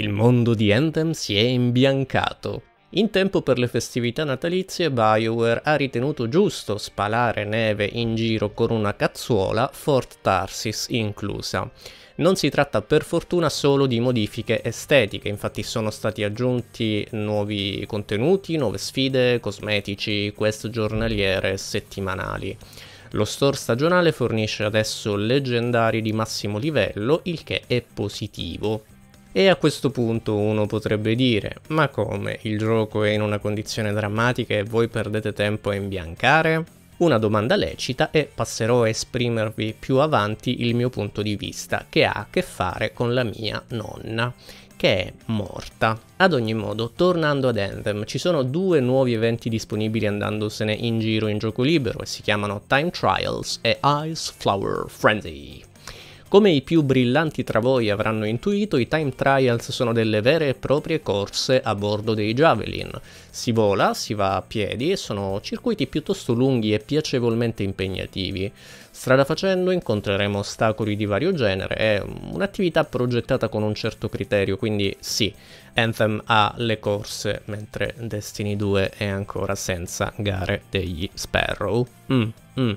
Il mondo di Anthem si è imbiancato. In tempo per le festività natalizie, BioWare ha ritenuto giusto spalare neve in giro con una cazzuola, Fort Tarsis inclusa. Non si tratta per fortuna solo di modifiche estetiche, infatti sono stati aggiunti nuovi contenuti, nuove sfide, cosmetici, quest giornaliere e settimanali. Lo store stagionale fornisce adesso leggendari di massimo livello, il che è positivo. E a questo punto uno potrebbe dire, ma come, il gioco è in una condizione drammatica e voi perdete tempo a imbiancare? Una domanda lecita e passerò a esprimervi più avanti il mio punto di vista, che ha a che fare con la mia nonna che è morta. Ad ogni modo, tornando ad Anthem, ci sono due nuovi eventi disponibili andandosene in giro in gioco libero e si chiamano Time Trials e Ice Flower Frenzy. Come i più brillanti tra voi avranno intuito, i time trials sono delle vere e proprie corse a bordo dei Javelin. Si vola, si va a piedi e sono circuiti piuttosto lunghi e piacevolmente impegnativi. Strada facendo incontreremo ostacoli di vario genere, è un'attività progettata con un certo criterio, quindi sì, Anthem ha le corse, mentre Destiny 2 è ancora senza gare degli Sparrow. Mm, mm.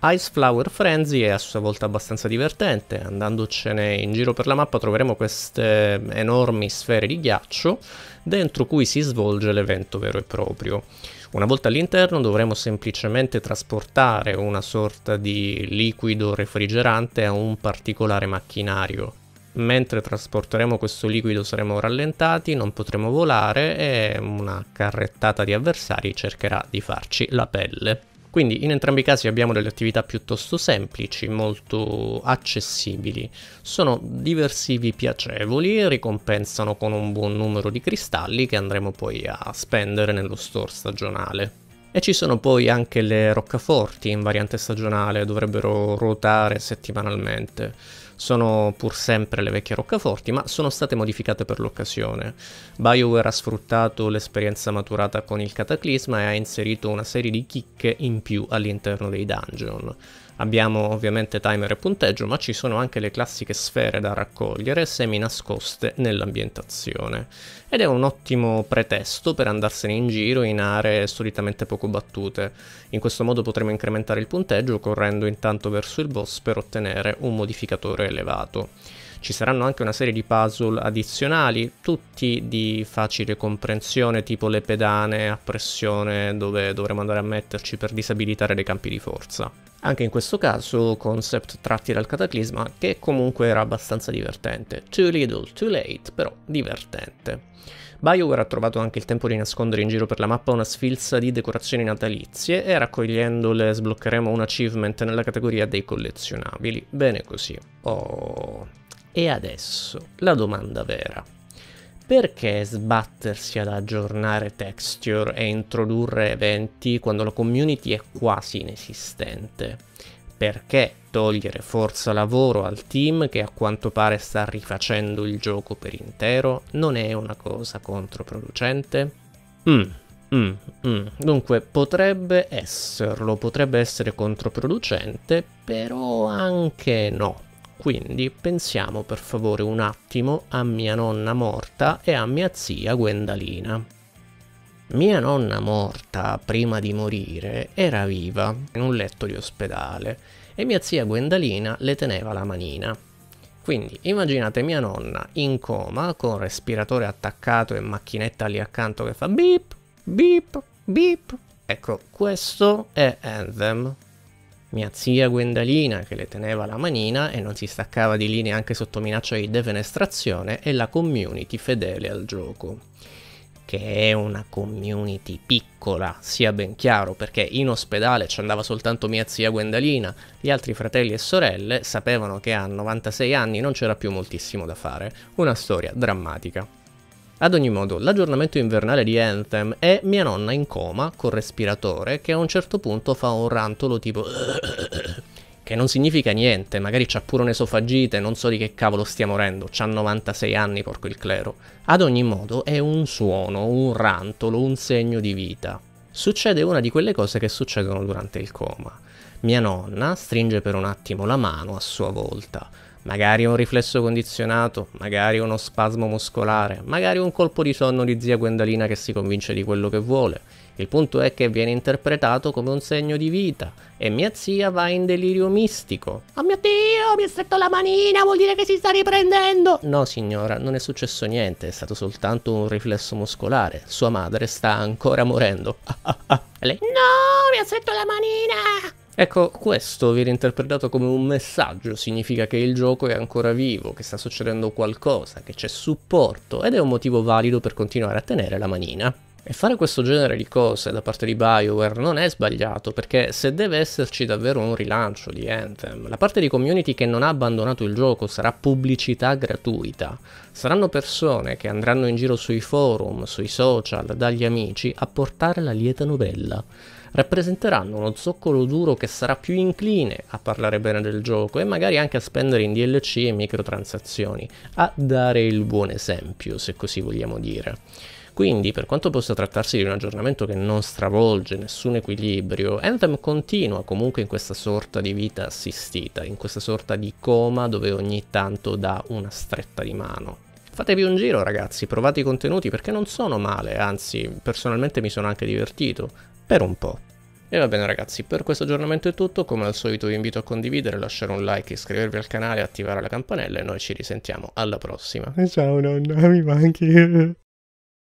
Ice Flower Frenzy è a sua volta abbastanza divertente, andandocene in giro per la mappa troveremo queste enormi sfere di ghiaccio dentro cui si svolge l'evento vero e proprio. Una volta all'interno dovremo semplicemente trasportare una sorta di liquido refrigerante a un particolare macchinario. Mentre trasporteremo questo liquido saremo rallentati, non potremo volare e una carrettata di avversari cercherà di farci la pelle. Quindi in entrambi i casi abbiamo delle attività piuttosto semplici, molto accessibili. Sono diversivi piacevoli, ricompensano con un buon numero di cristalli che andremo poi a spendere nello store stagionale. E ci sono poi anche le roccaforti in variante stagionale, dovrebbero ruotare settimanalmente. Sono pur sempre le vecchie roccaforti, ma sono state modificate per l'occasione. BioWare ha sfruttato l'esperienza maturata con il Cataclisma e ha inserito una serie di chicche in più all'interno dei dungeon. Abbiamo ovviamente timer e punteggio, ma ci sono anche le classiche sfere da raccogliere, semi nascoste nell'ambientazione. Ed è un ottimo pretesto per andarsene in giro in aree solitamente poco battute. In questo modo potremo incrementare il punteggio correndo intanto verso il boss per ottenere un modificatore elevato. Ci saranno anche una serie di puzzle addizionali, tutti di facile comprensione, tipo le pedane a pressione dove dovremo andare a metterci per disabilitare dei campi di forza. Anche in questo caso concept tratti dal cataclisma che comunque era abbastanza divertente. Too little, too late, però divertente. BioWare ha trovato anche il tempo di nascondere in giro per la mappa una sfilza di decorazioni natalizie e raccogliendole sbloccheremo un achievement nella categoria dei collezionabili. Bene così. Oh. E adesso la domanda vera perché sbattersi ad aggiornare texture e introdurre eventi quando la community è quasi inesistente? Perché togliere forza lavoro al team che a quanto pare sta rifacendo il gioco per intero non è una cosa controproducente? Mm, mm, mm. Dunque potrebbe esserlo, potrebbe essere controproducente, però anche no quindi pensiamo per favore un attimo a mia nonna morta e a mia zia Gwendalina. Mia nonna morta, prima di morire, era viva in un letto di ospedale e mia zia Gwendalina le teneva la manina. Quindi immaginate mia nonna in coma con respiratore attaccato e macchinetta lì accanto che fa beep, beep, beep. Ecco, questo è Anthem, mia zia Gwendalina che le teneva la manina e non si staccava di lì neanche sotto minaccia di defenestrazione e la community fedele al gioco che è una community piccola, sia ben chiaro, perché in ospedale ci andava soltanto mia zia Gwendalina, gli altri fratelli e sorelle sapevano che a 96 anni non c'era più moltissimo da fare, una storia drammatica. Ad ogni modo, l'aggiornamento invernale di Anthem è mia nonna in coma col respiratore che a un certo punto fa un rantolo tipo che non significa niente, magari c'ha pure un'esofagite, non so di che cavolo stia morendo, c'ha 96 anni porco il clero. Ad ogni modo è un suono, un rantolo, un segno di vita. Succede una di quelle cose che succedono durante il coma. Mia nonna stringe per un attimo la mano a sua volta magari un riflesso condizionato, magari uno spasmo muscolare, magari un colpo di sonno di zia Gwendalina che si convince di quello che vuole. Il punto è che viene interpretato come un segno di vita e mia zia va in delirio mistico. Oh mio Dio, mi ha stretto la manina, vuol dire che si sta riprendendo! No signora, non è successo niente, è stato soltanto un riflesso muscolare. Sua madre sta ancora morendo. Lei? No, mi ha stretto la manina! Ecco, questo viene interpretato come un messaggio, significa che il gioco è ancora vivo, che sta succedendo qualcosa, che c'è supporto ed è un motivo valido per continuare a tenere la manina. E fare questo genere di cose da parte di BioWare non è sbagliato, perché se deve esserci davvero un rilancio di Anthem, la parte di community che non ha abbandonato il gioco sarà pubblicità gratuita. Saranno persone che andranno in giro sui forum, sui social, dagli amici a portare la lieta novella rappresenteranno uno zoccolo duro che sarà più incline a parlare bene del gioco e magari anche a spendere in DLC e microtransazioni, a dare il buon esempio, se così vogliamo dire. Quindi, per quanto possa trattarsi di un aggiornamento che non stravolge nessun equilibrio, Anthem continua comunque in questa sorta di vita assistita, in questa sorta di coma dove ogni tanto dà una stretta di mano. Fatevi un giro ragazzi, provate i contenuti perché non sono male, anzi personalmente mi sono anche divertito, per un po'. E va bene ragazzi, per questo aggiornamento è tutto, come al solito vi invito a condividere, lasciare un like, iscrivervi al canale, attivare la campanella e noi ci risentiamo alla prossima. Ciao nonna, mi manchi.